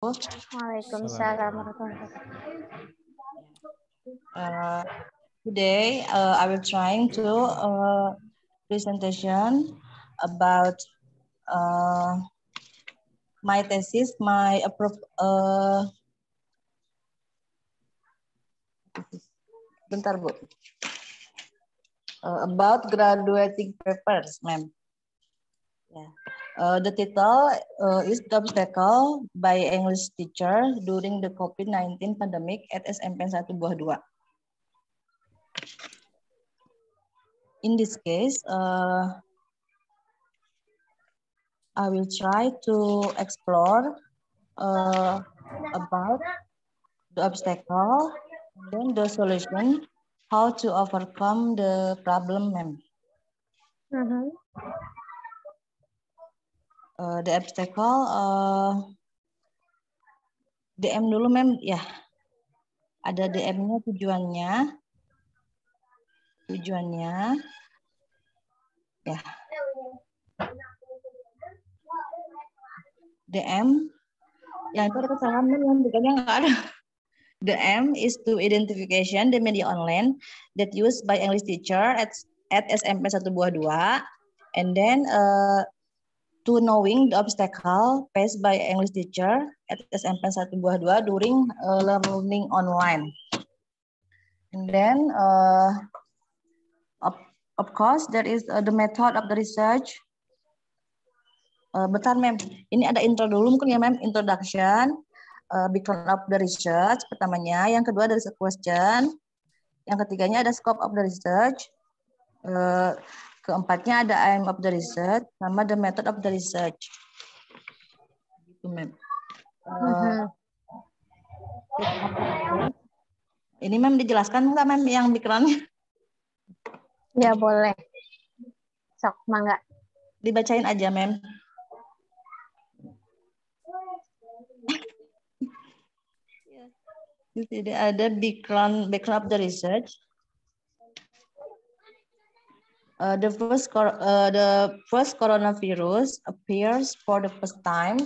Waalaikumsalam uh, Today, uh, I will trying to uh, presentation about uh, my thesis, my approve. uh, bentar bu, uh, about graduating papers, ma'am. Yeah. Uh, the title uh, is The Obstacle by English Teacher During the COVID-19 Pandemic at SMPN 1 Buah 2. In this case, uh, I will try to explore uh, about the obstacle, then the solution, how to overcome the problem. Mm -hmm uh, the obstacle uh, eh, DM dulu mem ya ada DM-nya tujuannya tujuannya ya DM yang itu ada kesalahan yang bukannya nggak ada The M is to identification the media online that used by English teacher at at SMP 1 buah 2 and then uh, to knowing the obstacle faced by English teacher at SMP 1 buah 2 during uh, learning online. And then, uh, of, of course, there is uh, the method of the research. Uh, Betul, Mem. Ini ada intro dulu mungkin ya, Mem. Introduction, uh, background of the research pertamanya. Yang kedua, dari is question. Yang ketiganya ada scope of the research. Uh, Keempatnya ada aim of the research sama the method of the research. Gitu, Mem. Uh, ini Mem dijelaskan nggak Mem yang mikronnya? Ya boleh. Sok, mangga. Dibacain aja Mem. Ya. Jadi ada background background of the research, Uh, the, first uh, the first coronavirus appears for the first time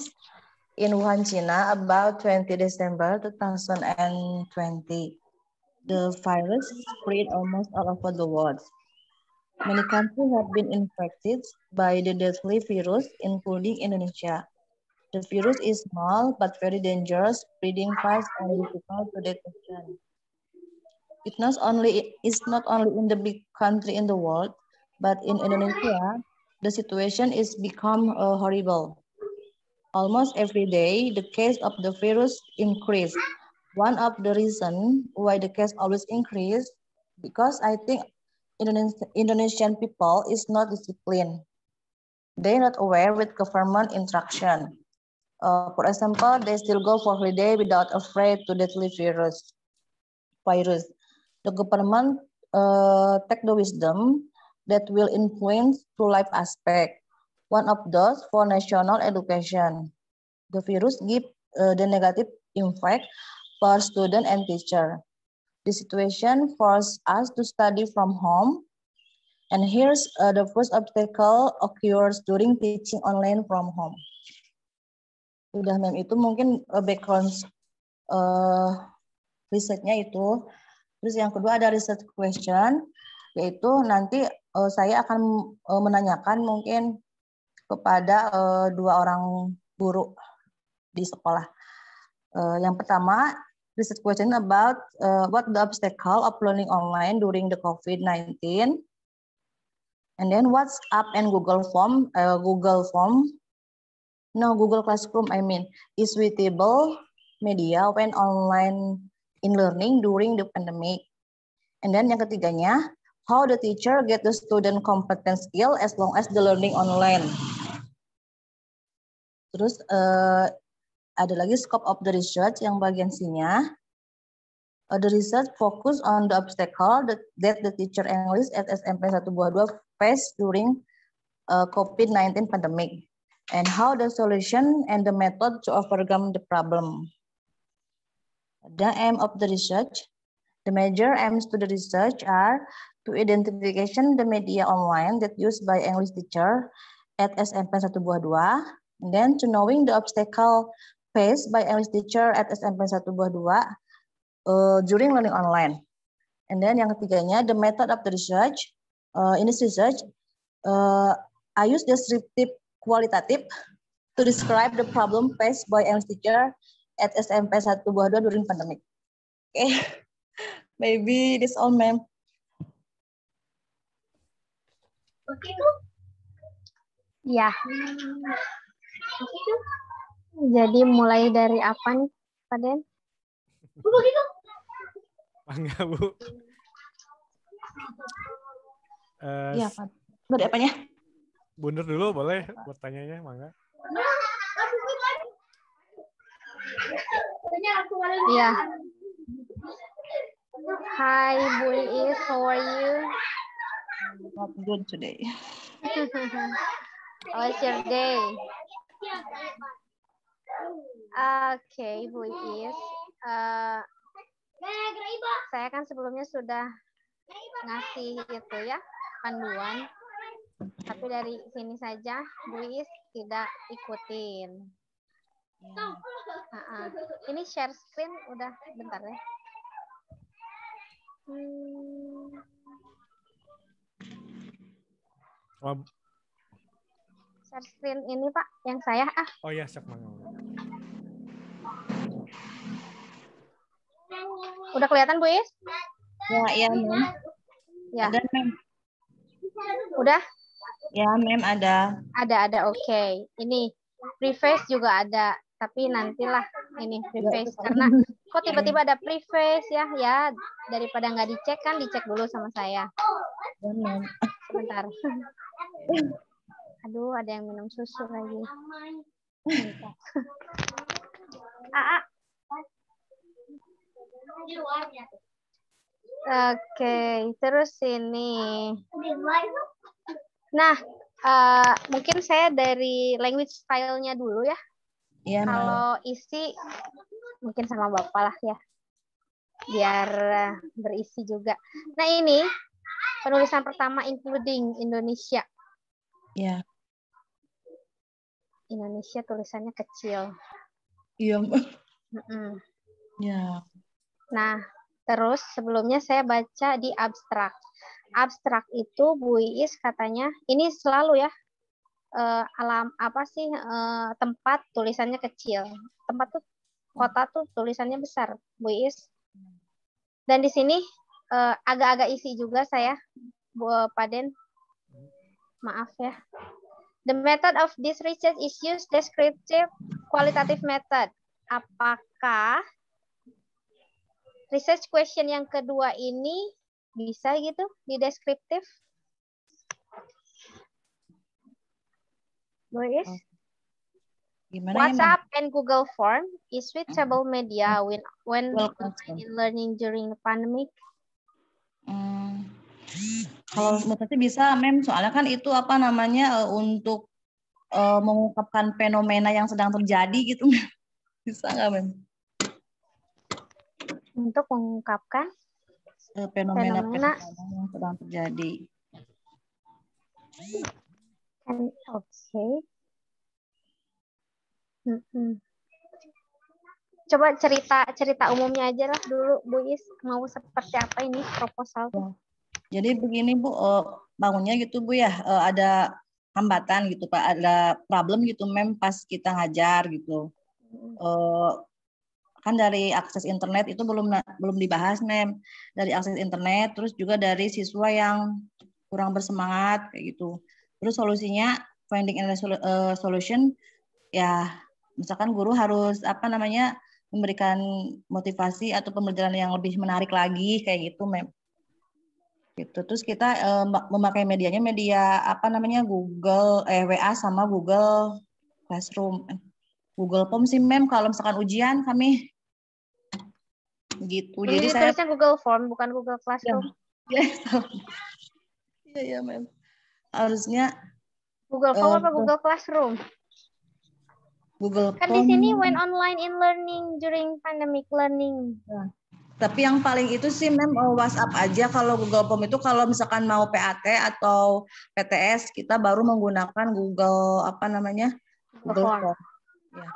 in Wuhan, China, about 20 December 2020. The virus spread almost all over the world. Many countries have been infected by the deadly virus, including Indonesia. The virus is small but very dangerous, spreading fast and difficult to detection. It not only it's not only in the big country in the world, but in Indonesia, the situation is become uh, horrible. Almost every day, the case of the virus increase. One of the reason why the case always increase, because I think Indonesian people is not disciplined. They're not aware with government instruction. Uh, for example, they still go for holiday without afraid to deadly virus. Virus. The government uh, take the wisdom that will influence through life aspect. One of those for national education. The virus give uh, the negative impact for student and teacher. The situation forced us to study from home. And here's uh, the first obstacle occurs during teaching online from home. Udah mem itu mungkin uh, background uh, risetnya itu. Terus yang kedua ada research question yaitu nanti uh, saya akan uh, menanyakan mungkin kepada uh, dua orang guru di sekolah. Uh, yang pertama, research question about uh, what the obstacle of learning online during the COVID-19, and then WhatsApp and Google Form, uh, Google Form, no Google Classroom, I mean, is suitable media when online in learning during the pandemic. And then yang ketiganya, how the teacher get the student competent skill as long as the learning online. Terus uh, ada lagi scope of the research yang bagian sinya. Uh, eh, the research focus on the obstacle that, that the teacher analyst at SMP 1 buah 2 face during uh, eh, COVID-19 pandemic and how the solution and the method to overcome the problem. The aim of the research, the major aims to the research are to identification the media online that used by English teacher at SMP 1 Buah 2, and then to knowing the obstacle faced by English teacher at SMP 1 Buah 2 uh, during learning online. And then yang ketiganya, the method of the research. Uh, in this research, uh, I use descriptive qualitative to describe the problem faced by English teacher at SMP 1 Buah 2 during pandemic. Okay, maybe this all, ma'am. Ya. Jadi mulai dari apa nih, Pak Den? Bu, begitu. Mangga, Bu. Eh, iya ya, Pak. Dari apanya? Bundur dulu boleh pertanyaannya, Mangga. Iya. Hi, Bu Is, how are you? not good today. was your day? Okay, who is? Uh, saya kan sebelumnya sudah ngasih itu ya panduan, tapi dari sini saja Bu Is tidak ikutin. Hmm. Uh -uh. Ini share screen udah bentar ya. Hmm. Wab... Share screen ini Pak, yang saya ah. Oh ya, siap Udah kelihatan Bu Is? Ya, ya iya Mem. Ya. Ada, Mem. Udah? Ya, Mem ada. Ada, ada. Oke. Okay. Ini preface juga ada, tapi nantilah ini preface ya. karena kok ya. tiba-tiba ada preface ya ya daripada nggak dicek kan dicek dulu sama saya sebentar Aduh, ada yang minum susu lagi. Aa. Oke, okay, terus ini. Nah, uh, mungkin saya dari language style-nya dulu ya. Iya, Kalau isi mungkin sama Bapak lah ya. Biar eh, berisi juga. Nah, ini penulisan pertama including Indonesia. Ya. Indonesia tulisannya kecil. Iya. Mm -mm. Ya. Nah, terus sebelumnya saya baca di abstrak. Abstrak itu Bu Iis katanya ini selalu ya uh, alam apa sih uh, tempat tulisannya kecil. Tempat tuh kota tuh tulisannya besar, Bu Iis. Dan di sini eh, agak-agak uh, isi juga saya Bu Paden maaf ya. The method of this research is used descriptive qualitative method. Apakah research question yang kedua ini bisa gitu di deskriptif? Luis? Oh. Gimana WhatsApp and Google Form is switchable hmm. media when when online learning during the pandemic. Hmm. Kalau mutasi bisa, mem. Soalnya kan itu apa namanya uh, untuk uh, mengungkapkan fenomena yang sedang terjadi gitu. bisa nggak, mem? Untuk mengungkapkan eh, fenomena, fenomena yang sedang terjadi. Kan, oke. Okay. Mm -mm coba cerita cerita umumnya aja lah dulu Bu Is mau seperti apa ini proposal jadi begini Bu, uh, bangunnya gitu Bu ya, uh, ada hambatan gitu Pak, ada problem gitu mem pas kita ngajar gitu. Uh, kan dari akses internet itu belum belum dibahas mem dari akses internet terus juga dari siswa yang kurang bersemangat kayak gitu terus solusinya finding a solution ya misalkan guru harus apa namanya memberikan motivasi atau pembelajaran yang lebih menarik lagi kayak gitu mem gitu terus kita e, memakai medianya media apa namanya Google eh, WA sama Google Classroom eh, Google Form sih mem kalau misalkan ujian kami gitu jadi saya Google Form bukan Google Classroom ya ya, ya mem harusnya Google Form uh, apa Google Classroom Google kan di sini when online in learning during pandemic learning iya. Tapi yang paling itu sih mem oh, WhatsApp aja kalau Google Form itu kalau misalkan mau PAT atau PTS kita baru menggunakan Google apa namanya? Google Form. Form. Ya.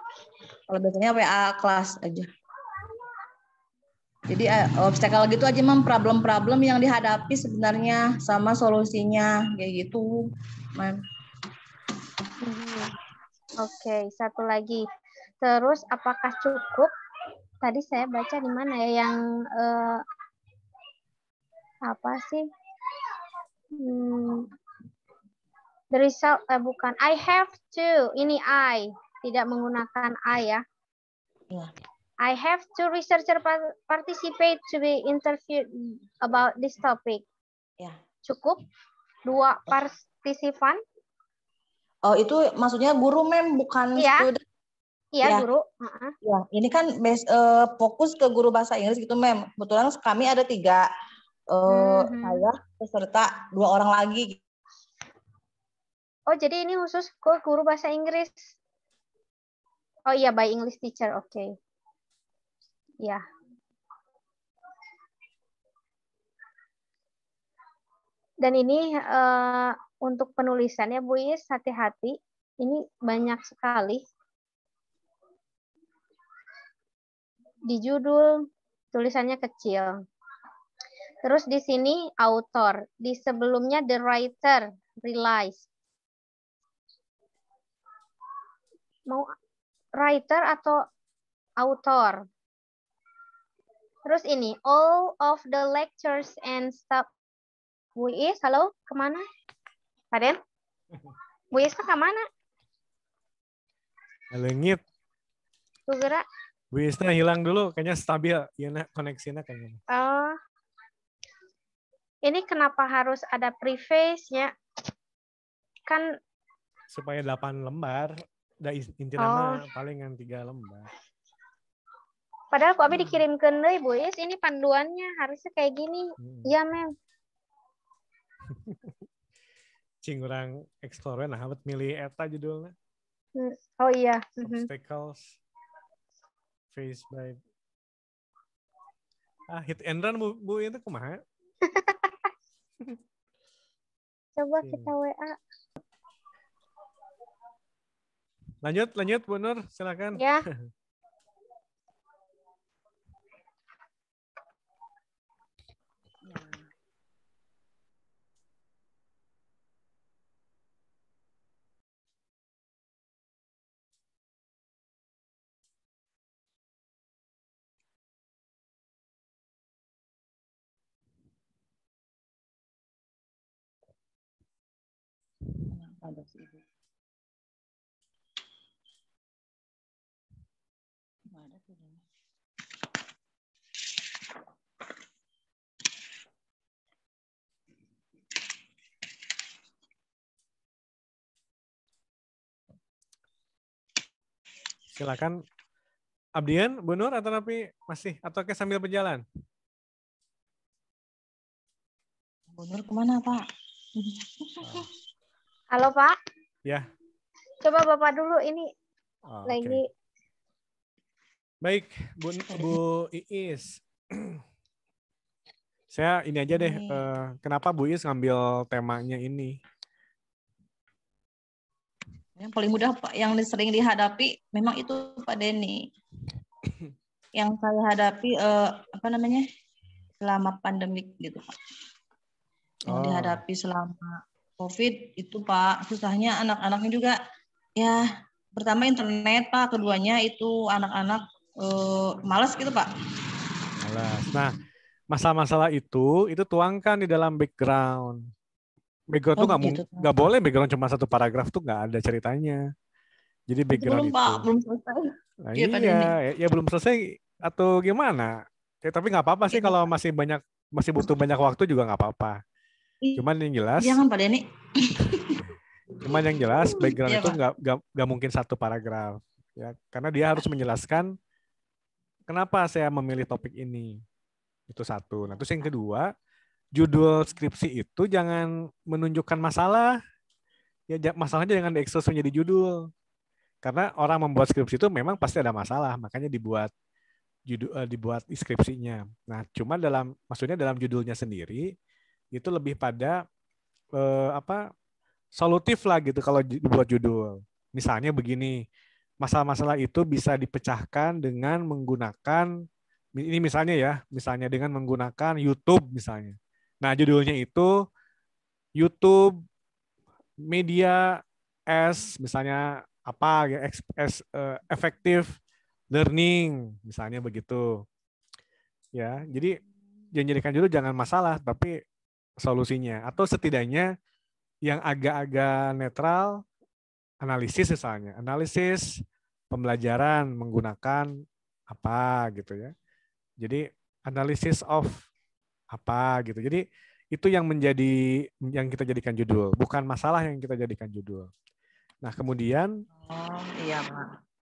Kalau biasanya WA kelas aja. Jadi eh, obstacle gitu aja mem problem-problem yang dihadapi sebenarnya sama solusinya kayak gitu, mem. Hmm. Oke, okay, satu lagi. Terus apakah cukup tadi saya baca di mana ya yang uh, apa sih? Hmm, the result eh, bukan I have to. Ini I, tidak menggunakan I ya. Yeah. I have to researcher participate to be interviewed about this topic. Ya. Cukup dua partisipan. Oh itu maksudnya guru mem bukan yeah. student Iya, ya. guru. Iya, Ya, ini kan bes, uh, fokus ke guru bahasa Inggris gitu, Mem. Kebetulan kami ada tiga uh, hmm. saya peserta dua orang lagi. Oh, jadi ini khusus ke guru bahasa Inggris. Oh iya, by English teacher. Oke. Okay. Ya. Yeah. Dan ini uh, untuk penulisannya Bu Is hati-hati. Ini banyak sekali di judul tulisannya kecil. Terus di sini author, di sebelumnya the writer realize. Mau writer atau author? Terus ini all of the lectures and stuff. Bu Is, halo, kemana? Kaden? Bu Is kemana? Halo, Ngip. Tuh gerak. Wisna hilang dulu, kayaknya stabil ya koneksinya kayaknya. Uh, oh. ini kenapa harus ada preface-nya? Kan supaya 8 lembar, da inti oh. nama paling yang 3 lembar. Padahal kok abi hmm. dikirimkan deh, Bu Is, ini panduannya harusnya kayak gini. Hmm. Iya, hmm. Mem. Cing orang explore nah milih eta judulnya. Hmm. Oh iya. Mhm. Obstacles. Mm -hmm face by ah hit and run bu, bu itu kumaha coba kita wa lanjut lanjut bu nur silakan ya adopsi ibu. Mana Silakan Abdian, Bu Nur, atau tapi masih atau ke sambil berjalan? Bu Nur kemana Pak? Oh. Halo Pak. Ya. Coba Bapak dulu ini oh, ah, okay. Baik, Bu, Bu Iis. Saya ini aja deh, ini. Uh, eh, kenapa Bu Iis ngambil temanya ini? Yang paling mudah Pak, yang sering dihadapi memang itu Pak Denny. yang saya hadapi uh, apa namanya selama pandemik gitu Pak. Yang oh. dihadapi selama COVID itu Pak, susahnya anak-anaknya juga ya pertama internet Pak, keduanya itu anak-anak eh, males gitu Pak. Malas. Nah, masalah-masalah itu itu tuangkan di dalam background. Background oh, tuh nggak gitu, boleh background cuma satu paragraf tuh nggak ada ceritanya. Jadi background belum, itu. Pak, belum selesai. Nah, iya, iya. ya, ya belum selesai atau gimana? Ya, tapi nggak apa-apa sih gitu. kalau masih banyak masih butuh banyak waktu juga nggak apa-apa. Cuman yang jelas. Jangan iya Pak Denny. cuman yang jelas background iya, itu nggak nggak mungkin satu paragraf ya karena dia harus menjelaskan kenapa saya memilih topik ini itu satu nah terus yang kedua judul skripsi itu jangan menunjukkan masalah ya masalahnya jangan diekspos menjadi judul karena orang membuat skripsi itu memang pasti ada masalah makanya dibuat judul eh, dibuat skripsinya nah cuma dalam maksudnya dalam judulnya sendiri itu lebih pada eh, apa solutif lah gitu kalau dibuat judul. Misalnya begini, masalah-masalah itu bisa dipecahkan dengan menggunakan ini misalnya ya, misalnya dengan menggunakan YouTube misalnya. Nah, judulnya itu YouTube media S misalnya apa ya S, uh, effective learning misalnya begitu. Ya, jadi jangan jadikan judul jangan masalah, tapi solusinya atau setidaknya yang agak-agak netral analisis misalnya analisis pembelajaran menggunakan apa gitu ya jadi analisis of apa gitu jadi itu yang menjadi yang kita jadikan judul bukan masalah yang kita jadikan judul nah kemudian oh iya pak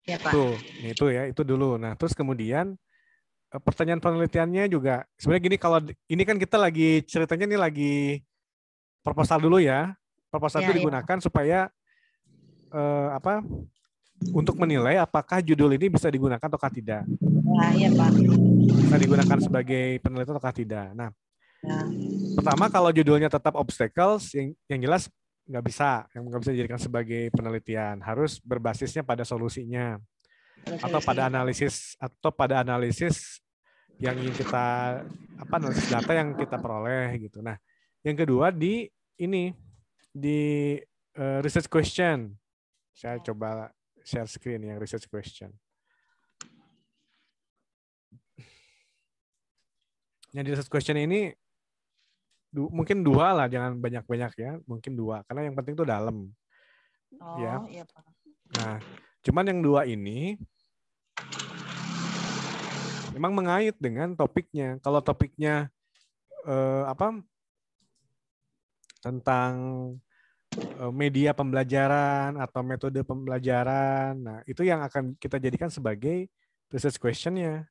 ya, pak. Tuh, itu ya, itu dulu. Nah, terus kemudian Eh, pertanyaan penelitiannya juga sebenarnya gini kalau ini kan kita lagi ceritanya ini lagi proposal dulu ya proposal ya, itu iya. digunakan ya. supaya eh, apa untuk menilai apakah judul ini bisa digunakan atau tidak nah, ya pak bisa digunakan sebagai penelitian atau tidak nah ya. pertama kalau judulnya tetap obstacles yang yang jelas nggak bisa yang nggak bisa dijadikan sebagai penelitian harus berbasisnya pada solusinya atau pada analisis atau pada analisis yang ingin kita apa analisis data yang kita peroleh gitu. Nah, yang kedua di ini di uh, research question. Saya coba share screen yang research question. Yang di research question ini du mungkin dua lah, jangan banyak-banyak ya, mungkin dua karena yang penting itu dalam. Oh, ya. iya, Pak. Nah, cuman yang dua ini memang mengait dengan topiknya. Kalau topiknya eh, apa tentang eh, media pembelajaran atau metode pembelajaran. Nah, itu yang akan kita jadikan sebagai research questionnya.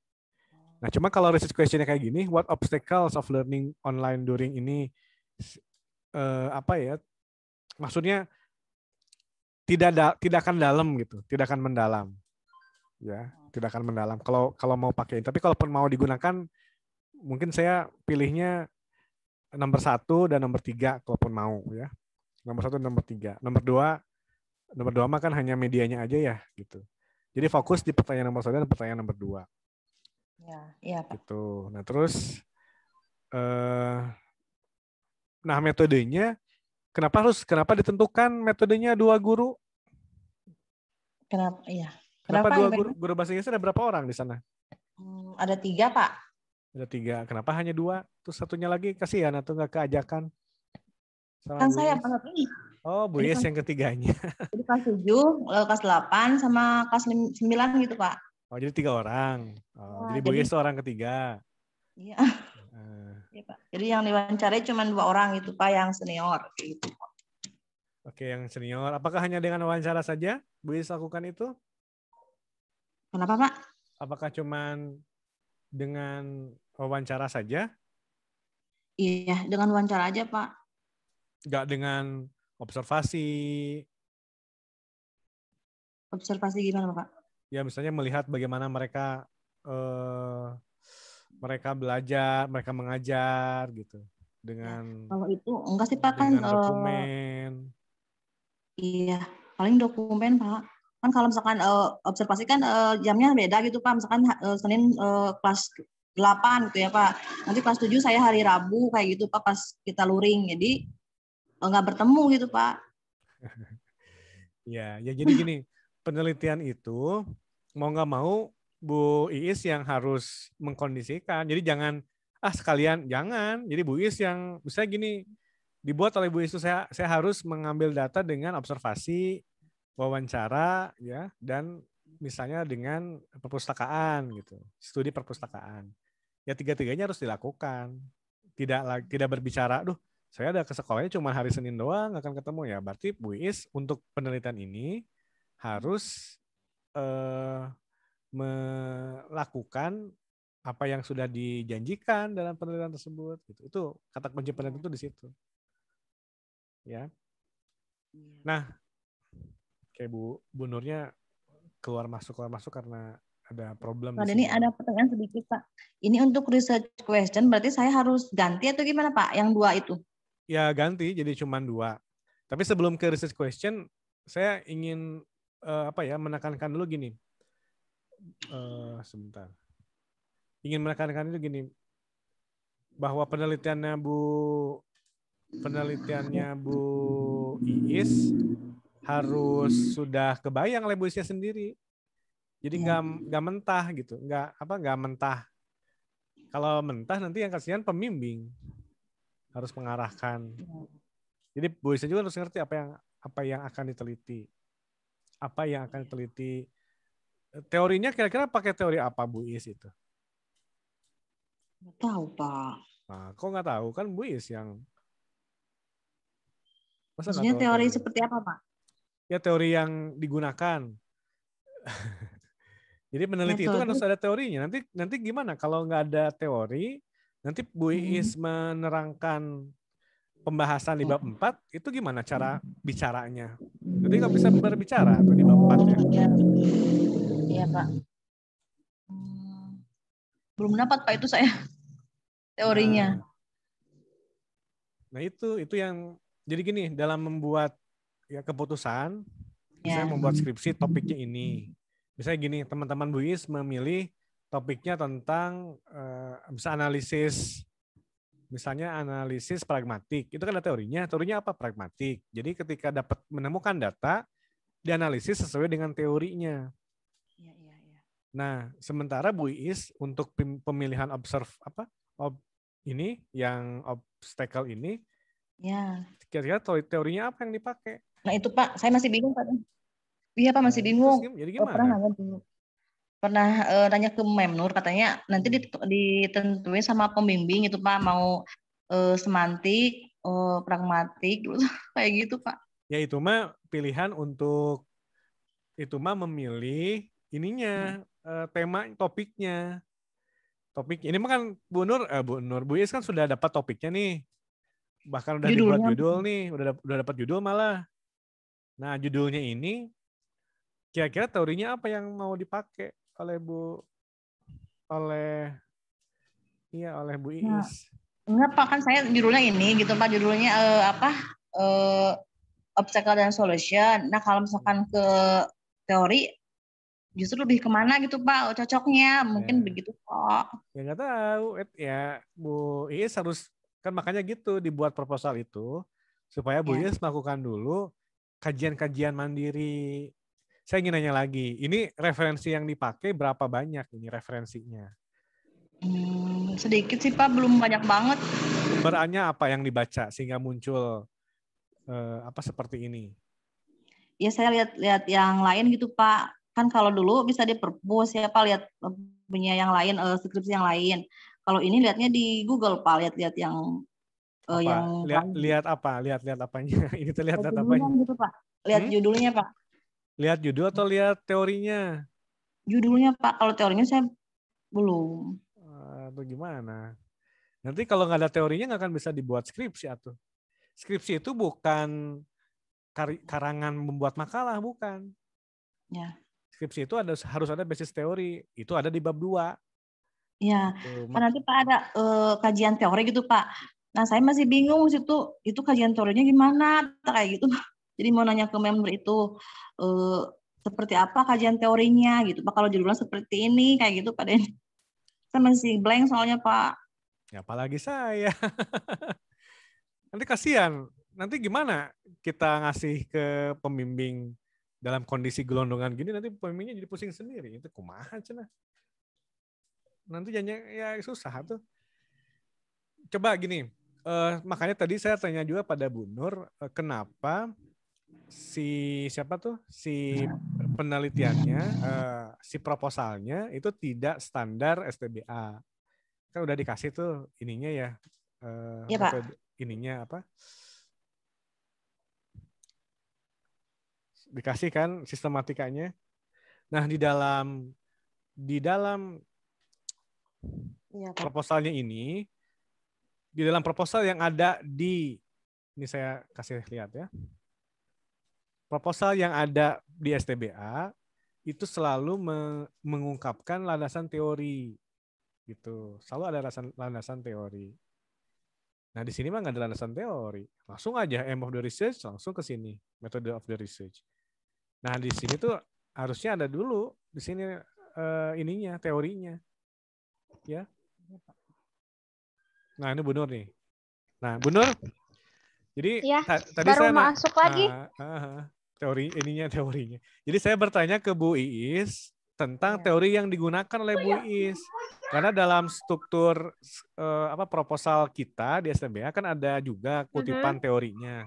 Nah, cuma kalau research questionnya kayak gini, what obstacles of learning online during ini eh, apa ya? Maksudnya tidak da, tidak akan dalam gitu, tidak akan mendalam. Ya tidak akan mendalam kalau kalau mau pakai tapi kalaupun mau digunakan mungkin saya pilihnya nomor satu dan nomor tiga kalaupun mau ya nomor satu dan nomor tiga nomor dua nomor dua mah kan hanya medianya aja ya gitu jadi fokus di pertanyaan nomor satu dan pertanyaan nomor dua ya iya pak gitu nah terus eh, nah metodenya kenapa harus kenapa ditentukan metodenya dua guru kenapa iya Kenapa, dua guru, guru bahasa Inggris ada berapa orang di sana? Hmm, ada tiga pak. Ada tiga. Kenapa hanya dua? Terus satunya lagi kasihan atau nggak keajakan? Sama kan saya Pak. ini. Oh, Bu Yes kan- yang ketiganya. Jadi kelas tujuh, lalu kelas delapan, sama kelas sembilan gitu, Pak. Oh, jadi tiga orang. Oh, nah, jadi Bu Yes orang ketiga. Iya. Nah. iya Pak. Jadi yang diwawancarai cuma dua orang itu Pak, yang senior. Gitu. Oke, yang senior. Apakah hanya dengan wawancara saja Bu Yes lakukan itu? Kenapa Pak? Apakah cuman dengan wawancara saja? Iya, dengan wawancara aja Pak. Enggak dengan observasi? Observasi gimana Pak? Ya misalnya melihat bagaimana mereka eh, mereka belajar, mereka mengajar gitu dengan kalau itu enggak sih pak kan eh, dokumen uh, iya paling dokumen pak kan kalau misalkan uh, observasi kan uh, jamnya beda gitu Pak misalkan uh, Senin uh, kelas 8 gitu ya Pak nanti kelas 7 saya hari Rabu kayak gitu Pak pas kita luring jadi nggak uh, bertemu gitu Pak ya ya jadi gini penelitian itu mau nggak mau Bu Iis yang harus mengkondisikan jadi jangan ah sekalian jangan jadi Bu Iis yang bisa gini dibuat oleh Bu Iis itu saya saya harus mengambil data dengan observasi wawancara ya dan misalnya dengan perpustakaan gitu, studi perpustakaan. Ya tiga-tiganya harus dilakukan. Tidak tidak berbicara, duh saya ada ke sekolahnya cuma hari Senin doang akan ketemu ya. Berarti Bu Is untuk penelitian ini harus eh, melakukan apa yang sudah dijanjikan dalam penelitian tersebut gitu. Itu kata kunci penelitian itu di situ. Ya. Iya. Nah, kayak Bu Bu Nurnya keluar masuk keluar masuk karena ada problem. Nah, ini ada pertanyaan sedikit Pak. Ini untuk research question berarti saya harus ganti atau gimana Pak? Yang dua itu? Ya ganti jadi cuma dua. Tapi sebelum ke research question, saya ingin uh, apa ya menekankan dulu gini. Uh, sebentar. Ingin menekankan itu gini bahwa penelitiannya Bu penelitiannya Bu Iis harus hmm. sudah kebayang bosnya sendiri. Jadi nggak hmm. nggak mentah gitu, nggak apa nggak mentah. Kalau mentah nanti yang kasihan pembimbing harus mengarahkan. Jadi bosnya juga harus ngerti apa yang apa yang akan diteliti, apa yang akan diteliti. Teorinya kira-kira pakai teori apa Bu Is itu? Nggak tahu Pak. Nah, kok nggak tahu kan Bu Is yang Maksudnya teori, teori seperti apa Pak? ya teori yang digunakan. Jadi peneliti Betul. itu kan harus ada teorinya. Nanti nanti gimana kalau nggak ada teori, nanti Bu Iis hmm. menerangkan pembahasan di bab 4 itu gimana cara bicaranya? Jadi nggak bisa berbicara tuh di bab 4 ya. Iya, Pak. Iya, hmm, belum dapat Pak itu saya teorinya. Nah, nah itu itu yang jadi gini dalam membuat ya keputusan yeah. saya ya. membuat skripsi topiknya ini misalnya gini teman-teman Buis memilih topiknya tentang uh, eh, bisa analisis misalnya analisis pragmatik itu kan ada teorinya teorinya apa pragmatik jadi ketika dapat menemukan data dianalisis sesuai dengan teorinya iya, iya, iya. nah sementara Buis untuk pemilihan observe apa ob, ini yang obstacle ini ya kira-kira teorinya apa yang dipakai Nah itu Pak, saya masih bingung Pak. Iya Pak masih hmm, bingung. jadi gimana? Oh, pernah nanya Pernah uh, nanya ke Memnur katanya nanti hmm. ditentuin sama pembimbing itu Pak mau uh, semantik, uh, pragmatik kayak gitu Pak. Ya itu mah pilihan untuk itu mah memilih ininya hmm. uh, tema topiknya. Topik ini mah kan Bu Nur, eh, Bu Nur, Bu Is kan sudah dapat topiknya nih bahkan udah Judulnya. dibuat judul nih, udah udah dapat judul malah. Nah, judulnya ini kira-kira teorinya apa yang mau dipakai oleh Bu oleh iya oleh Bu nah, Iis? Nah, enggak Pak, kan saya judulnya ini gitu Pak, judulnya uh, apa? Uh, obstacle dan solution. Nah, kalau misalkan ke teori justru lebih kemana gitu Pak cocoknya mungkin ya. begitu kok ya nggak tahu ya Bu Iis harus kan makanya gitu dibuat proposal itu supaya Bu ya. Iis melakukan dulu kajian-kajian mandiri. Saya ingin nanya lagi, ini referensi yang dipakai berapa banyak ini referensinya? Hmm, sedikit sih Pak, belum banyak banget. Sumbernya apa yang dibaca sehingga muncul eh, apa seperti ini? Ya saya lihat-lihat yang lain gitu Pak. Kan kalau dulu bisa di ya Pak lihat punya yang lain eh, skripsi yang lain. Kalau ini lihatnya di Google Pak, lihat-lihat yang Oh, apa? yang lihat lihat apa lihat lihat apanya ini tuh lihat apa gitu, lihat hmm? judulnya pak lihat judul atau lihat teorinya judulnya pak kalau teorinya saya belum atau gimana nanti kalau nggak ada teorinya nggak akan bisa dibuat skripsi atau skripsi itu bukan karangan membuat makalah bukan ya skripsi itu ada harus ada basis teori itu ada di bab dua Ya, gitu, kan nanti Pak ada uh, kajian teori gitu Pak. Nah, saya masih bingung situ itu kajian teorinya gimana kayak gitu. Jadi mau nanya ke member itu e, seperti apa kajian teorinya gitu. Pak kalau judulnya seperti ini kayak gitu Pak Saya masih blank soalnya Pak. Ya, apalagi saya. nanti kasihan. Nanti gimana kita ngasih ke pembimbing dalam kondisi gelondongan gini nanti pembimbingnya jadi pusing sendiri. Itu kumaha cenah. Nanti jadinya ya susah tuh. Coba gini, uh, makanya tadi saya tanya juga pada Bu Nur uh, kenapa si siapa tuh si penelitiannya uh, si proposalnya itu tidak standar STBA kan udah dikasih tuh ininya ya uh, ya, Pak. ininya apa dikasih kan sistematikanya nah di dalam di dalam ya, Pak. proposalnya ini di dalam proposal yang ada di ini saya kasih lihat ya. Proposal yang ada di STBA itu selalu mengungkapkan landasan teori gitu. Selalu ada landasan, landasan teori. Nah, di sini mah nggak ada landasan teori. Langsung aja M of the research langsung ke sini, metode of the research. Nah, di sini tuh harusnya ada dulu di sini uh, ininya, teorinya. Ya. Iya, Nah, ini Bunur nih. Nah, Bunur. Jadi ya, tadi baru saya masuk lagi. Uh, uh, teori ininya teorinya. Jadi saya bertanya ke Bu Iis tentang ya. teori yang digunakan oleh Bu Iis. Karena dalam struktur uh, apa proposal kita di SMBA kan ada juga kutipan uh mhm. -huh. teorinya.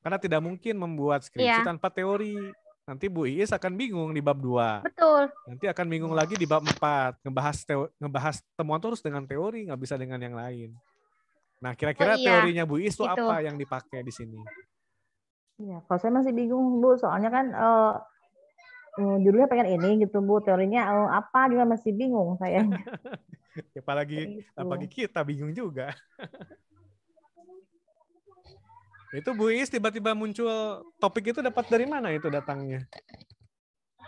Karena tidak mungkin membuat skripsi ya. tanpa teori. Nanti Bu Iis akan bingung di bab 2. Betul. Nanti akan bingung lagi di bab 4. Ngebahas ngebahas temuan terus dengan teori, nggak bisa dengan yang lain. Nah, kira-kira oh, iya. teorinya Bu Iis itu apa yang dipakai di sini? Iya, kalau saya masih bingung, Bu. Soalnya kan uh, judulnya pengen ini gitu, Bu. Teorinya uh, apa juga masih bingung saya. Apalagi gitu. apalagi kita bingung juga. Itu Bu Iis tiba-tiba muncul topik itu dapat dari mana itu datangnya?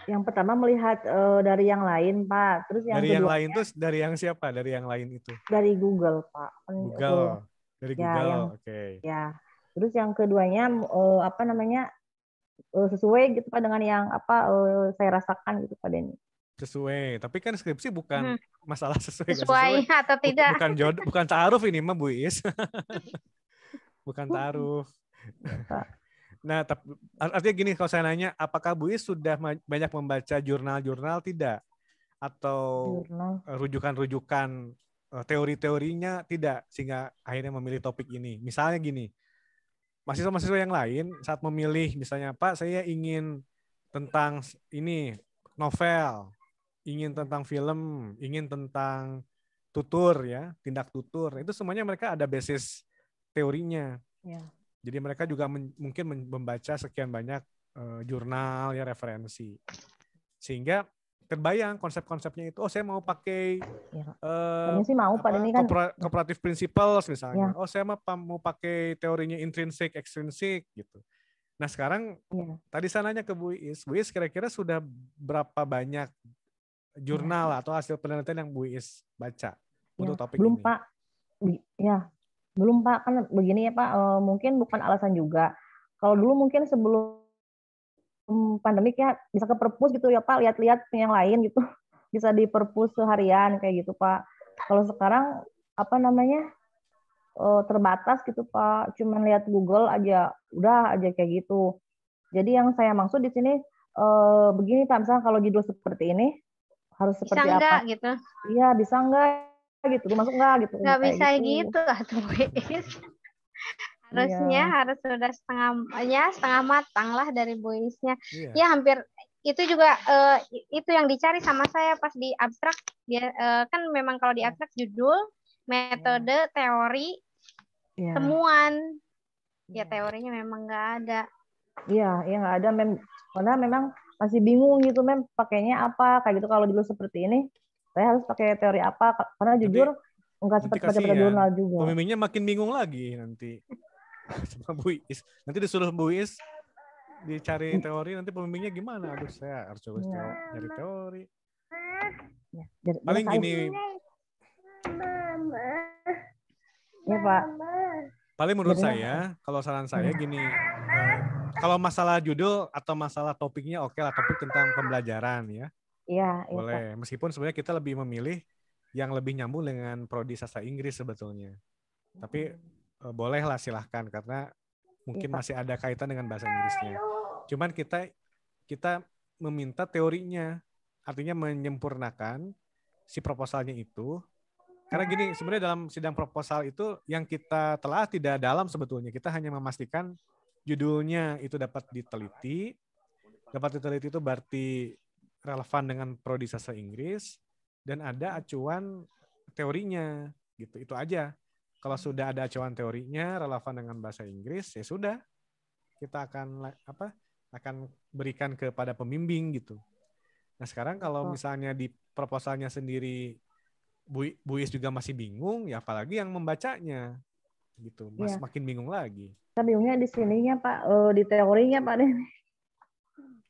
Yang pertama melihat uh, dari yang lain, Pak. Terus yang dari yang lain terus dari yang siapa? Dari yang lain itu? Dari Google, Pak. Kan Google. dari dari ya, Google. Oke. Okay. Ya. Terus yang keduanya uh, apa namanya? Uh, sesuai gitu Pak dengan yang apa uh, saya rasakan gitu Pak Denny sesuai tapi kan skripsi bukan hmm. masalah sesuai sesuai, sesuai atau tidak bukan jodoh bukan taaruf ini mah Bu Is bukan hmm. taruh. Nah, tapi, artinya gini kalau saya nanya, apakah Bu Is sudah banyak membaca jurnal-jurnal tidak? Atau rujukan-rujukan eh, teori-teorinya tidak sehingga akhirnya memilih topik ini. Misalnya gini, mahasiswa-mahasiswa yang lain saat memilih misalnya Pak, saya ingin tentang ini novel, ingin tentang film, ingin tentang tutur ya, tindak tutur. Itu semuanya mereka ada basis teorinya. Yeah. Jadi mereka juga men mungkin membaca sekian banyak uh, jurnal ya referensi. Sehingga terbayang konsep-konsepnya itu oh saya mau pakai ya. uh, eh, ini sih mau apa, ini kan kooperatif principles misalnya ya. oh saya mau, mau pakai teorinya intrinsik ekstrinsik gitu nah sekarang ya. tadi sananya ke Bu Is Bu Is kira-kira sudah berapa banyak jurnal ya. atau hasil penelitian yang Bu Is baca ya. untuk topik belum ini belum Pak ya belum Pak kan begini ya Pak uh, mungkin bukan alasan juga kalau dulu mungkin sebelum pandemik ya bisa ke perpus gitu ya Pak lihat-lihat yang lain gitu bisa di perpus seharian kayak gitu Pak kalau sekarang apa namanya uh, terbatas gitu Pak cuman lihat Google aja udah aja kayak gitu jadi yang saya maksud di sini uh, begini Pak misalnya kalau judul seperti ini harus seperti bisa enggak, gitu iya bisa enggak gitu lu masuk nggak gitu nggak bisa gitu, gitu lah tuh harusnya yeah. harus sudah setengahnya setengah matang lah dari boysnya yeah. ya hampir itu juga uh, itu yang dicari sama saya pas di abstrak dia uh, kan memang kalau di iya. abstrak judul metode yeah. teori yeah. temuan ya iya. teorinya memang nggak ada iya yeah, ya nggak ada mem karena memang masih bingung gitu mem pakainya apa kayak gitu kalau dulu seperti ini saya harus pakai teori apa karena nanti, jujur nggak cepat baca baca jurnal juga pemimpinnya makin bingung lagi nanti sama Bu Is. nanti disuruh Bu Is dicari hmm. teori nanti pemimpinnya gimana aduh saya harus coba ya. cari teori ya, jadi, paling gini Mama. ya Pak paling menurut jadi, saya mama. kalau saran saya hmm. gini mama. Eh, kalau masalah judul atau masalah topiknya oke okay lah topik tentang pembelajaran ya Iya, iya. Boleh. Meskipun sebenarnya kita lebih memilih yang lebih nyambung dengan prodi sastra Inggris sebetulnya. Tapi hmm. bolehlah silahkan karena iya, mungkin masih ada kaitan dengan bahasa Inggrisnya. Cuman kita kita meminta teorinya, artinya menyempurnakan si proposalnya itu. Karena gini, sebenarnya dalam sidang proposal itu yang kita telah tidak dalam sebetulnya. Kita hanya memastikan judulnya itu dapat diteliti. Dapat diteliti itu berarti relevan dengan prodi sastra Inggris dan ada hmm. acuan teorinya gitu itu aja kalau hmm. sudah ada acuan teorinya relevan dengan bahasa Inggris ya sudah kita akan apa akan berikan kepada pembimbing gitu nah sekarang kalau oh. misalnya di proposalnya sendiri Bu, Is juga masih bingung ya apalagi yang membacanya gitu mas ya. makin bingung lagi kita bingungnya di nah. sininya pak uh, di teorinya pak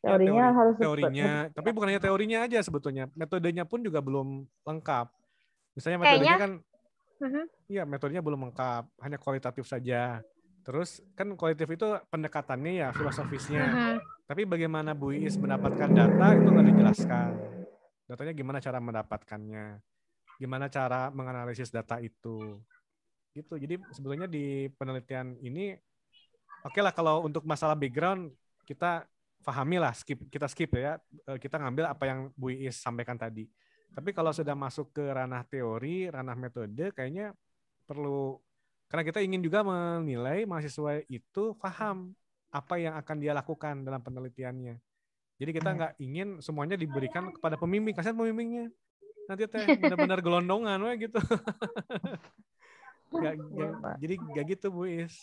Ya, teorinya ya, teori, harus teorinya tapi bukan hanya teorinya aja sebetulnya metodenya pun juga belum lengkap misalnya metodenya Kayaknya, kan uh-huh. ya metodenya belum lengkap hanya kualitatif saja terus kan kualitatif itu pendekatannya ya filosofisnya uh-huh. tapi bagaimana Bu Iis mendapatkan data itu nggak dijelaskan datanya gimana cara mendapatkannya gimana cara menganalisis data itu gitu jadi sebetulnya di penelitian ini oke okay lah kalau untuk masalah background kita fahami lah skip kita skip ya eh, kita ngambil apa yang Bu Iis sampaikan tadi tapi kalau sudah masuk ke ranah teori ranah metode kayaknya perlu karena kita ingin juga menilai mahasiswa itu paham apa yang akan dia lakukan dalam penelitiannya jadi kita iya. nggak ingin semuanya diberikan kepada pemimpin kasihan pemimpinnya nanti teh benar-benar gelondongan we gitu gak, gak, iya, jadi gak gitu Bu Is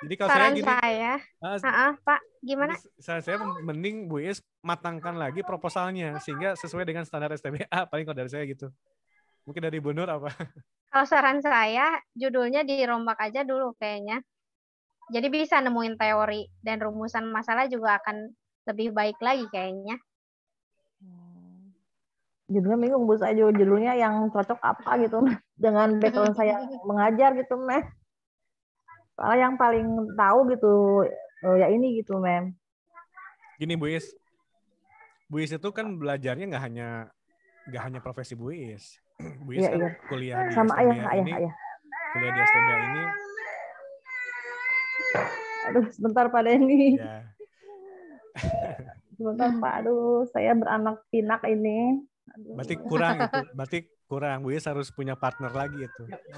jadi kalau Saran saya gini, saya, uh, uh, uh, Pak, gimana? Saya, saya mending Bu Is matangkan lagi proposalnya sehingga sesuai dengan standar STBA paling kalau dari saya gitu. Mungkin dari Bu Nur apa? Kalau saran saya judulnya dirombak aja dulu kayaknya. Jadi bisa nemuin teori dan rumusan masalah juga akan lebih baik lagi kayaknya. Hmm. Judulnya bingung Bu saya judulnya yang cocok apa gitu dengan background saya mengajar gitu meh yang paling tahu gitu oh, ya ini gitu mem gini Bu Is Bu Is itu kan belajarnya nggak hanya nggak hanya profesi Bu Is Bu Is ya, kan iya. kuliah di sama ayah, ini ayah, ayah. kuliah di STBA ini aduh sebentar pak ini ya. sebentar Pak aduh saya beranak pinak ini aduh. berarti kurang itu berarti kurang gue harus punya partner lagi itu ya, ya,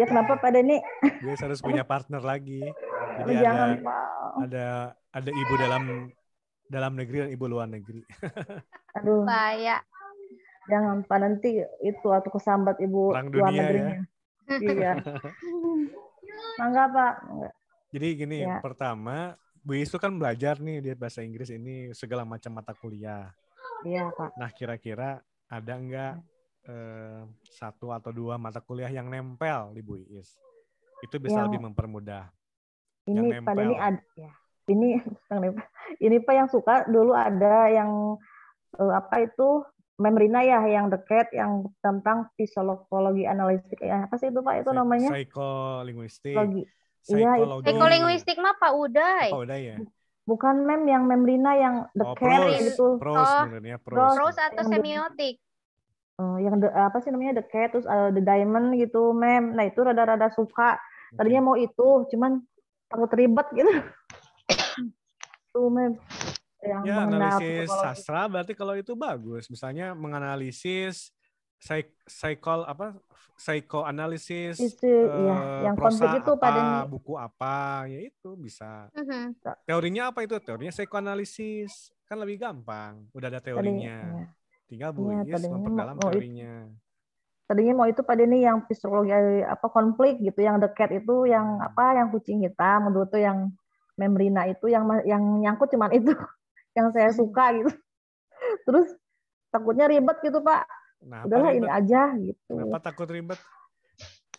ya kenapa pada nih gue harus punya partner lagi jadi oh, ada ada ada ibu dalam dalam negeri dan ibu luar negeri aduh Baya. jangan pak nanti itu atau kesambat ibu Perang luar negerinya ya. iya Enggak pak jadi gini ya. pertama Bu itu kan belajar nih dia bahasa Inggris ini segala macam mata kuliah. Iya, Pak. Nah, kira-kira ada nggak eh, satu atau dua mata kuliah yang nempel di Bu Iis? Itu bisa yang, lebih mempermudah. Ini yang nempel. ini ada, ya. Ini ini Pak yang suka dulu ada yang eh, apa itu Memrina ya yang deket yang tentang psikologi analitik ya apa sih itu Pak itu namanya? Psikolinguistik. Psikologi. Iya, psikolinguistik mah Pak Uday. Pak Uday ya. Bukan mem yang memrina yang oh, deket oh, care pros, gitu. Pros, oh, pros. pros atau semiotik. Eh, yang the, apa sih namanya the cat terus uh, the diamond gitu mem nah itu rada-rada suka tadinya mau itu cuman takut ribet gitu tuh mem yang ya, analisis sastra berarti kalau itu bagus misalnya menganalisis psikol apa psikoanalisis itu uh, ya yang konflik itu pada buku apa ya itu bisa uh-huh. teorinya apa itu teorinya psikoanalisis kan lebih gampang udah ada teorinya iya. Tinggal Bu ya, Iis memperdalam mau, teorinya. Tadinya mau itu pada ini yang psikologi apa konflik gitu, yang deket itu yang hmm. apa, yang kucing hitam, menurut tuh yang membrina itu yang yang nyangkut cuman itu yang saya hmm. suka gitu. Terus takutnya ribet gitu Pak. Kenapa Udahlah ribet? ini aja gitu. Kenapa takut ribet?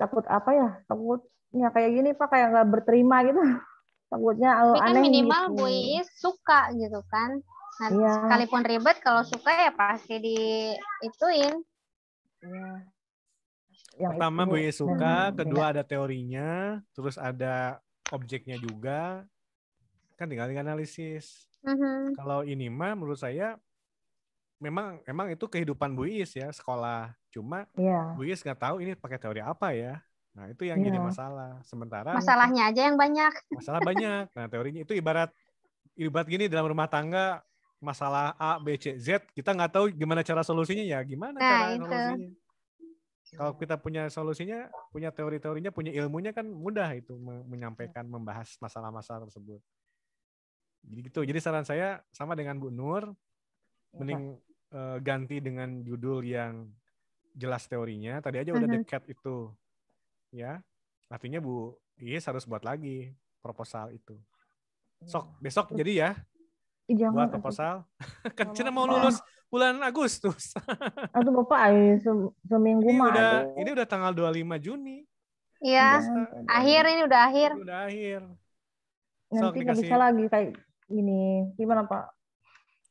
Takut apa ya? Takutnya kayak gini Pak kayak nggak berterima gitu. Takutnya oh, Tapi kan minimal gitu. Bu Iis suka gitu kan. Nah, iya. sekalipun ribet kalau suka ya pasti di ituin. Iya. Yang Pertama itu, Bu suka, hmm, kedua ada teorinya, terus ada objeknya juga. Kan tinggal analisis Mm -hmm. Kalau ini mah menurut saya memang memang itu kehidupan Bu Iis ya, sekolah. Cuma yeah. Bu Iis nggak tahu ini pakai teori apa ya. Nah, itu yang yeah. jadi masalah. Sementara masalahnya aja yang banyak. Masalah banyak. Nah, teorinya itu ibarat ibarat gini dalam rumah tangga masalah A, B, C, Z, kita nggak tahu gimana cara solusinya ya. Gimana nah, cara itu. solusinya? Kalau kita punya solusinya, punya teori-teorinya, punya ilmunya kan mudah itu menyampaikan, membahas masalah-masalah tersebut. Jadi gitu. Jadi saran saya sama dengan Bu Nur, mending uh, ganti dengan judul yang jelas teorinya. Tadi aja udah mm dekat itu, ya. Artinya Bu Iis harus buat lagi proposal itu. Sok iya. besok jadi ya Jangan. Buat proposal kan Cina mau lulus bulan Agustus. atau ah, Bapak, ayo, eh, se seminggu ini mah. Udah, ini udah tanggal 25 Juni. Iya, akhir ini udah akhir. Ini udah akhir. Nanti nggak bisa lagi kayak gini. Gimana Pak?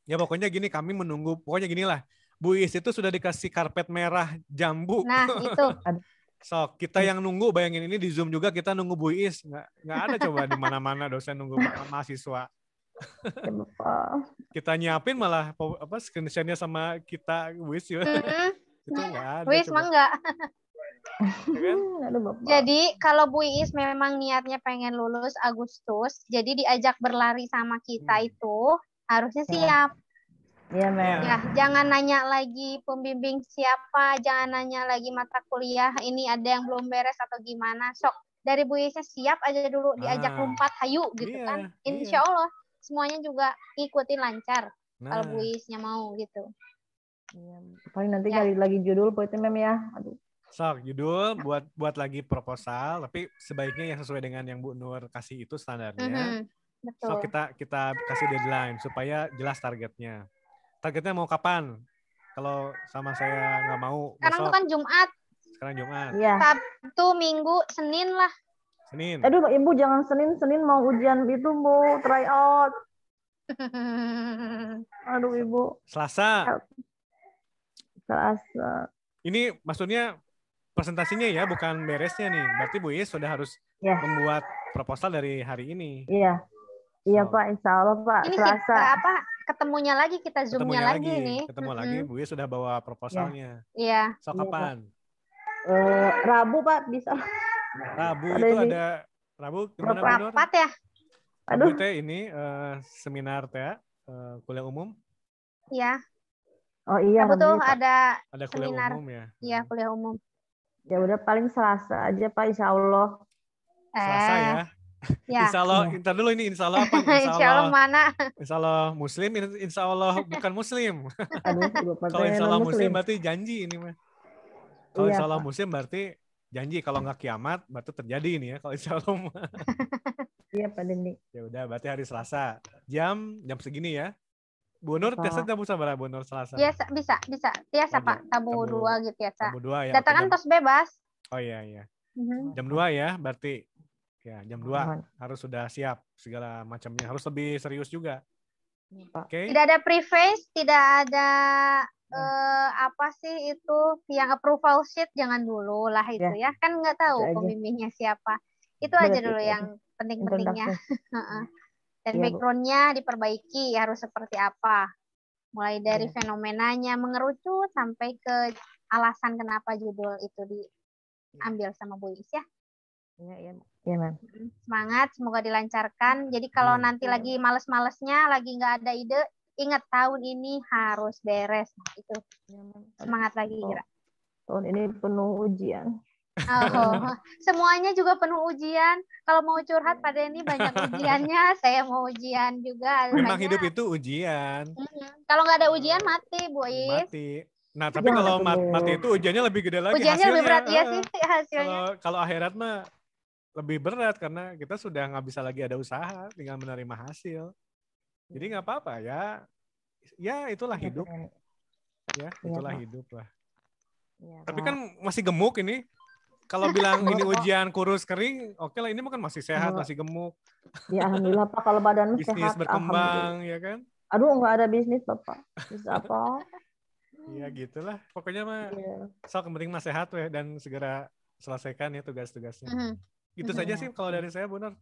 Ya pokoknya gini, kami menunggu. Pokoknya gini lah. Bu Is itu sudah dikasih karpet merah jambu. Nah itu. So, kita yang nunggu, bayangin ini di Zoom juga kita nunggu Bu Is. Nggak, nggak ada coba di mana-mana dosen nunggu mahasiswa kita nyiapin malah apa screenshotnya sama kita wish ya. Mm -hmm. itu enggak mah enggak. Jadi kalau Bu Iis memang niatnya pengen lulus Agustus, jadi diajak berlari sama kita hmm. itu harusnya hmm. siap. Iya, yeah, Ya, jangan nanya lagi pembimbing siapa, jangan nanya lagi mata kuliah ini ada yang belum beres atau gimana. Sok dari Bu Iisnya siap aja dulu diajak ah. lompat hayu gitu yeah, kan. Iya. Insya yeah semuanya juga ikutin lancar nah. kalau Isnya mau gitu. Ya, paling nanti ya. cari lagi judul buat mem ya. Aduh. Sok judul buat buat lagi proposal, tapi sebaiknya yang sesuai dengan yang Bu Nur kasih itu standarnya. Mm -hmm. Betul. So kita kita kasih deadline supaya jelas targetnya. Targetnya mau kapan? Kalau sama saya nggak mau. Sekarang besok. kan Jumat. Sekarang Jumat. Ya. Sabtu, Minggu, Senin lah. Senin. Aduh, Ibu jangan Senin, Senin mau ujian itu, Bu, try out. Aduh, Ibu. Selasa. Selasa. Ini maksudnya presentasinya ya, bukan beresnya nih. Berarti Bu Is sudah harus yeah. membuat proposal dari hari ini. Iya. Iya, so. Pak, insya Allah, Pak. Ini Selasa. Kita apa? Ketemunya lagi kita zoomnya lagi, lagi nih. Ketemu mm -hmm. lagi, Bu Is sudah bawa proposalnya. Iya. Yeah. So iya, kapan? Yeah, Uh, Rabu, Pak, bisa. Rabu ada itu di... ada Rabu gimana rapat ya aduh Rabu teh ini uh, seminar teh uh, kuliah umum ya oh iya Rabu tuh ada ada kuliah seminar. umum ya iya hmm. kuliah umum ya udah paling Selasa aja Pak Insya Allah Selasa ya? eh. ya Ya. Insya Allah, ntar dulu ini insya Allah apa? Insya Allah, insya Allah mana? Insya Allah Muslim, insya Allah bukan Muslim. Kalau insya Allah Muslim berarti janji ini mah. Kalau iya, insya Allah Muslim berarti janji kalau nggak kiamat batu terjadi ini ya kalau insya Allah iya Pak Dendi ya udah berarti hari Selasa jam jam segini ya Bu Nur biasa tamu berapa Bu Nur Selasa biasa bisa bisa biasa Pak tamu, dua gitu ya, tamu dua ya datangan pos bebas oh iya iya mm-hmm. jam dua ya berarti ya jam dua harus sudah siap segala macamnya harus lebih serius juga Okay. Tidak ada preface, tidak ada hmm. uh, apa sih itu yang approval sheet jangan dulu lah itu ya, ya. kan nggak tahu pemimpinnya siapa. Itu aja dulu yang penting-pentingnya. Ya. Dan ya, backgroundnya diperbaiki harus seperti apa. Mulai dari ya. fenomenanya mengerucut sampai ke alasan kenapa judul itu diambil sama Bu Is ya. Iya, iya. Ya, Semangat, semoga dilancarkan. Jadi kalau hmm. nanti iya. lagi males-malesnya, lagi nggak ada ide, ingat tahun ini harus beres. Nah, itu iya, semangat lagi, Ira. Tahun ini penuh ujian. Oh, semuanya juga penuh ujian. Kalau mau curhat pada ini banyak ujiannya. Saya mau ujian juga. Memang banyak. hidup itu ujian. Kalau nggak ada ujian mati, Bu Is. Mati. Nah, tapi kalau mati, itu ujiannya lebih gede lagi. Ujiannya hasilnya, lebih berat ya sih hasilnya. kalau akhirat mah lebih berat karena kita sudah nggak bisa lagi ada usaha, tinggal menerima hasil. Jadi iya. nggak apa-apa ya. Ya itulah iya, hidup. Ya iya, itulah hidup lah. Tapi kan masih gemuk ini. Kalau bilang ini ujian kurus kering, oke okay lah ini mungkin masih sehat, masih gemuk. Ya alhamdulillah Pak kalau badan bisnis sehat. Bisnis berkembang ya kan. Aduh nggak ada bisnis Bapak. Bisnis apa? Iya gitulah. Pokoknya mah yeah. sok penting mah sehat weh dan segera selesaikan ya tugas-tugasnya. Mm -hmm. Itu hmm. saja sih kalau dari saya, benar.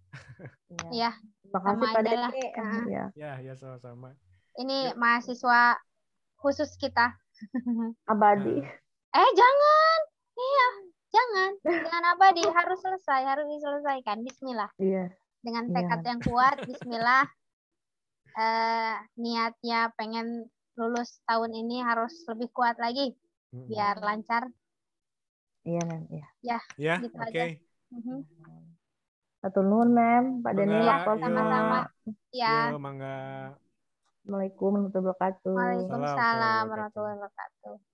Iya. iya Makasih sama ya, ya sama-sama. Ini ya. mahasiswa khusus kita. Abadi. Eh, jangan. Iya, jangan. Jangan abadi, harus selesai, harus diselesaikan. Bismillah. Iya. Dengan iya. tekad ya. yang kuat, bismillah. Eh, niatnya pengen lulus tahun ini harus lebih kuat lagi biar lancar. Iya, Iya. Ya, ya gitu okay uh Satu nun, Mem. Pak Denny, apa sama-sama. Ya. Yo, mangga. Assalamualaikum warahmatullahi wabarakatuh. Waalaikumsalam warahmatullahi wabarakatuh.